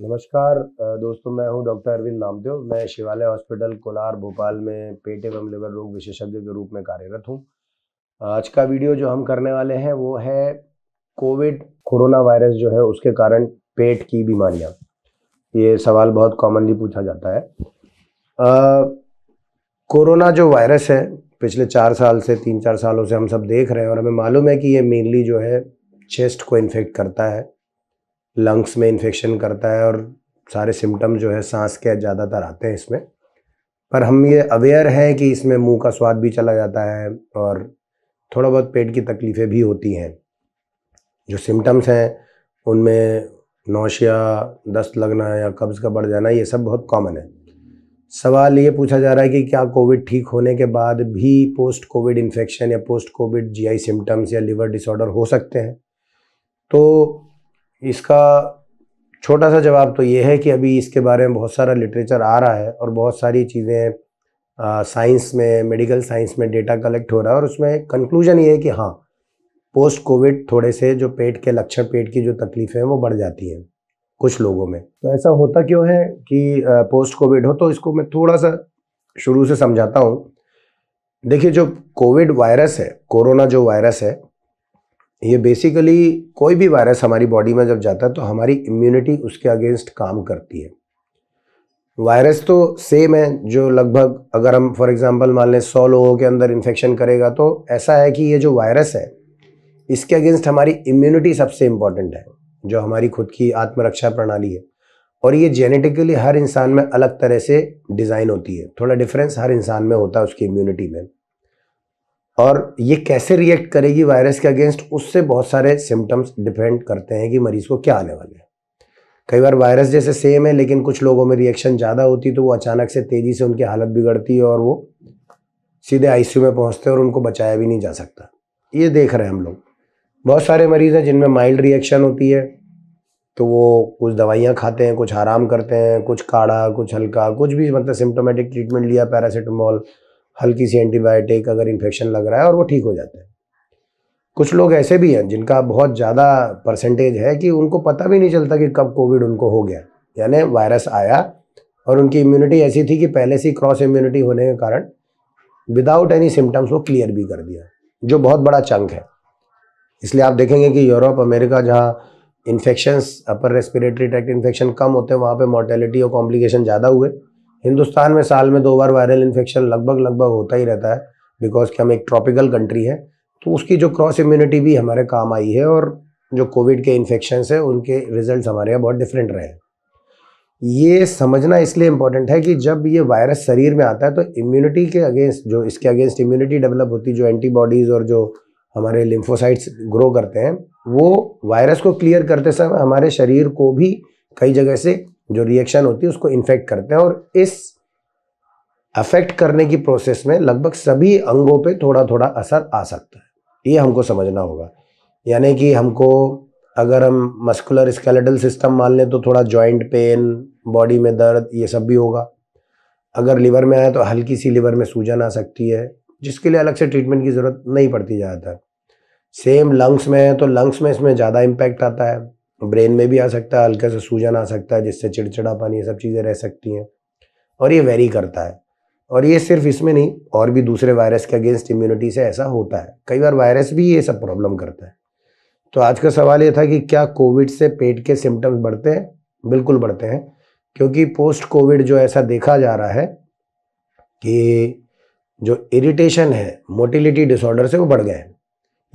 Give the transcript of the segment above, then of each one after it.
नमस्कार दोस्तों मैं हूं डॉक्टर अरविंद नामदेव मैं शिवालय हॉस्पिटल कोलार भोपाल में पेट एवं लिवर रोग विशेषज्ञ के रूप में कार्यरत हूं आज का वीडियो जो हम करने वाले हैं वो है कोविड कोरोना वायरस जो है उसके कारण पेट की बीमारियां ये सवाल बहुत कॉमनली पूछा जाता है कोरोना जो वायरस है पिछले चार साल से तीन चार सालों से हम सब देख रहे हैं और हमें मालूम है कि ये मेनली जो है चेस्ट को इन्फेक्ट करता है लंग्स में इन्फेक्शन करता है और सारे सिम्टम जो है सांस के ज़्यादातर आते हैं इसमें पर हम ये अवेयर हैं कि इसमें मुंह का स्वाद भी चला जाता है और थोड़ा बहुत पेट की तकलीफ़ें भी होती हैं जो सिम्टम्स हैं उनमें नौशिया दस्त लगना या कब्ज़ का बढ़ जाना ये सब बहुत कॉमन है सवाल ये पूछा जा रहा है कि क्या कोविड ठीक होने के बाद भी पोस्ट कोविड इन्फेक्शन या पोस्ट कोविड जीआई सिम्टम्स या लिवर डिसऑर्डर हो सकते हैं तो इसका छोटा सा जवाब तो ये है कि अभी इसके बारे में बहुत सारा लिटरेचर आ रहा है और बहुत सारी चीज़ें साइंस में मेडिकल साइंस में डेटा कलेक्ट हो रहा है और उसमें कंक्लूजन ये है कि हाँ पोस्ट कोविड थोड़े से जो पेट के लक्षण पेट की जो तकलीफ़ें हैं वो बढ़ जाती हैं कुछ लोगों में तो ऐसा होता क्यों है कि पोस्ट कोविड हो तो इसको मैं थोड़ा सा शुरू से समझाता हूँ देखिए जो कोविड वायरस है कोरोना जो वायरस है ये बेसिकली कोई भी वायरस हमारी बॉडी में जब जाता है तो हमारी इम्यूनिटी उसके अगेंस्ट काम करती है वायरस तो सेम है जो लगभग अगर हम फॉर एग्जांपल मान लें सौ लोगों के अंदर इन्फेक्शन करेगा तो ऐसा है कि ये जो वायरस है इसके अगेंस्ट हमारी इम्यूनिटी सबसे इम्पॉर्टेंट है जो हमारी खुद की आत्मरक्षा प्रणाली है और ये जेनेटिकली हर इंसान में अलग तरह से डिज़ाइन होती है थोड़ा डिफरेंस हर इंसान में होता है उसकी इम्यूनिटी में और ये कैसे रिएक्ट करेगी वायरस के अगेंस्ट उससे बहुत सारे सिम्टम्स डिपेंड करते हैं कि मरीज़ को क्या आने वाले हैं कई बार वायरस जैसे सेम है लेकिन कुछ लोगों में रिएक्शन ज़्यादा होती तो वो अचानक से तेज़ी से उनकी हालत बिगड़ती है और वो सीधे आईसीयू में पहुंचते हैं और उनको बचाया भी नहीं जा सकता ये देख रहे हैं हम लोग बहुत सारे मरीज़ हैं जिनमें माइल्ड रिएक्शन होती है तो वो कुछ दवाइयाँ खाते हैं कुछ आराम करते हैं कुछ काढ़ा कुछ हल्का कुछ भी मतलब सिम्टोमेटिक ट्रीटमेंट लिया पैरासीटामोल हल्की सी एंटीबायोटिक अगर इन्फेक्शन लग रहा है और वो ठीक हो जाता है कुछ लोग ऐसे भी हैं जिनका बहुत ज़्यादा परसेंटेज है कि उनको पता भी नहीं चलता कि कब कोविड उनको हो गया यानी वायरस आया और उनकी इम्यूनिटी ऐसी थी कि पहले से क्रॉस इम्यूनिटी होने के कारण विदाउट एनी सिम्टम्स वो क्लियर भी कर दिया जो बहुत बड़ा चंक है इसलिए आप देखेंगे कि यूरोप अमेरिका जहाँ infections upper respiratory tract infection कम होते हैं वहाँ पे मोर्टेलिटी और कॉम्प्लिकेशन ज़्यादा हुए हिंदुस्तान में साल में दो बार वायरल इन्फेक्शन लगभग लगभग होता ही रहता है बिकॉज कि हम एक ट्रॉपिकल कंट्री है तो उसकी जो क्रॉस इम्यूनिटी भी हमारे काम आई है और जो कोविड के इन्फेक्शन है उनके रिजल्ट हमारे यहाँ बहुत डिफरेंट रहे हैं ये समझना इसलिए इम्पॉर्टेंट है कि जब ये वायरस शरीर में आता है तो इम्यूनिटी के अगेंस्ट जो इसके अगेंस्ट इम्यूनिटी डेवलप होती जो एंटीबॉडीज़ और जो हमारे लिम्फोसाइट्स ग्रो करते हैं वो वायरस को क्लियर करते समय हमारे शरीर को भी कई जगह से जो रिएक्शन होती है उसको इन्फेक्ट करते हैं और इस अफेक्ट करने की प्रोसेस में लगभग सभी अंगों पे थोड़ा थोड़ा असर आ सकता है ये हमको समझना होगा यानी कि हमको अगर हम मस्कुलर स्केलेटल सिस्टम मान लें तो थोड़ा जॉइंट पेन बॉडी में दर्द ये सब भी होगा अगर लीवर में आया तो हल्की सी लीवर में सूजन आ सकती है जिसके लिए अलग से ट्रीटमेंट की ज़रूरत नहीं पड़ती ज़्यादातर सेम लंग्स में है तो लंग्स में इसमें ज़्यादा इम्पैक्ट आता है ब्रेन में भी आ सकता है हल्का सा सूजन आ सकता है जिससे चिड़चिड़ापन ये सब चीज़ें रह सकती हैं और ये वेरी करता है और ये सिर्फ इसमें नहीं और भी दूसरे वायरस के अगेंस्ट इम्यूनिटी से ऐसा होता है कई बार वायरस भी ये सब प्रॉब्लम करता है तो आज का सवाल ये था कि क्या कोविड से पेट के सिम्टम्स बढ़ते हैं बिल्कुल बढ़ते हैं क्योंकि पोस्ट कोविड जो ऐसा देखा जा रहा है कि जो इरिटेशन है मोटिलिटी डिसऑर्डर से वो बढ़ गए हैं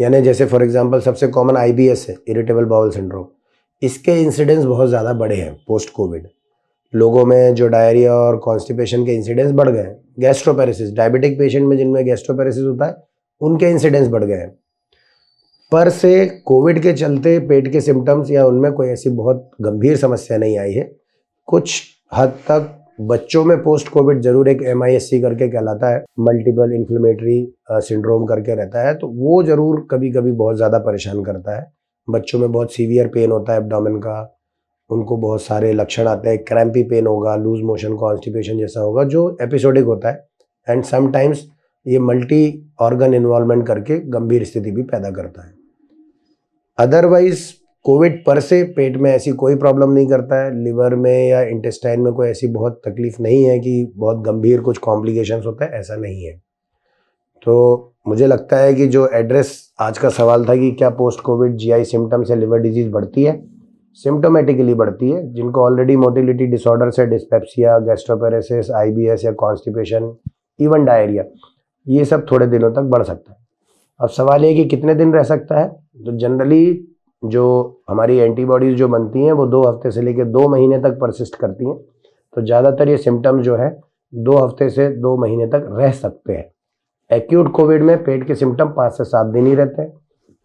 यानी जैसे फॉर एग्जांपल सबसे कॉमन आईबीएस है इरिटेबल बाउल सिंड्रोम इसके इंसिडेंस बहुत ज़्यादा बढ़े हैं पोस्ट कोविड लोगों में जो डायरिया और कॉन्स्टिपेशन के इंसिडेंस बढ़ गए हैं गैस्ट्रोपेरिसिस डायबिटिक पेशेंट में जिनमें गैस्ट्रोपेरिसिस होता है उनके इंसिडेंस बढ़ गए हैं पर से कोविड के चलते पेट के सिम्टम्स या उनमें कोई ऐसी बहुत गंभीर समस्या नहीं आई है कुछ हद तक बच्चों में पोस्ट कोविड जरूर एक एम करके कहलाता है मल्टीपल इन्फ्लेमेटरी सिंड्रोम करके रहता है तो वो जरूर कभी कभी बहुत ज़्यादा परेशान करता है बच्चों में बहुत सीवियर पेन होता है एबडामिन का उनको बहुत सारे लक्षण आते हैं क्रैम्पी पेन होगा लूज मोशन कॉन्स्टिपेशन जैसा होगा जो एपिसोडिक होता है एंड समटाइम्स ये मल्टी ऑर्गन इन्वॉल्वमेंट करके गंभीर स्थिति भी पैदा करता है अदरवाइज कोविड पर से पेट में ऐसी कोई प्रॉब्लम नहीं करता है लिवर में या इंटेस्टाइन में कोई ऐसी बहुत तकलीफ नहीं है कि बहुत गंभीर कुछ कॉम्प्लिकेशंस होता है ऐसा नहीं है तो मुझे लगता है कि जो एड्रेस आज का सवाल था कि क्या पोस्ट कोविड जीआई सिम्टम से लिवर डिजीज बढ़ती है सिम्टोमेटिकली बढ़ती है जिनको ऑलरेडी मोटिलिटी डिसऑर्डर से डिस्पेप्सिया गैस्ट्रोपेरेसिस आईबीएस या कॉन्स्टिपेशन इवन डायरिया ये सब थोड़े दिनों तक बढ़ सकता है अब सवाल ये कि कितने दिन रह सकता है तो जनरली जो हमारी एंटीबॉडीज़ जो बनती हैं वो दो हफ्ते से लेकर दो महीने तक परसिस्ट करती हैं तो ज़्यादातर ये सिम्टम्स जो है दो हफ्ते से दो महीने तक रह सकते हैं एक्यूट कोविड में पेट के सिम्टम पाँच से सात दिन ही रहते हैं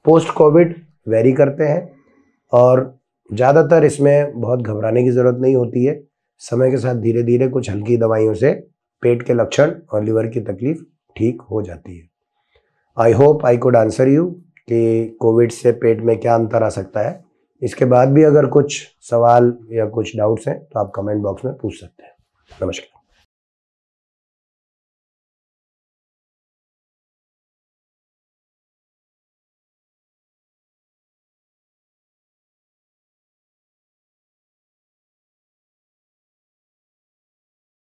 पोस्ट कोविड वेरी करते हैं और ज़्यादातर इसमें बहुत घबराने की ज़रूरत नहीं होती है समय के साथ धीरे धीरे कुछ हल्की दवाइयों से पेट के लक्षण और लीवर की तकलीफ ठीक हो जाती है I hope I could answer you कि कोविड से पेट में क्या अंतर आ सकता है इसके बाद भी अगर कुछ सवाल या कुछ डाउट्स हैं तो आप कमेंट बॉक्स में पूछ सकते हैं नमस्कार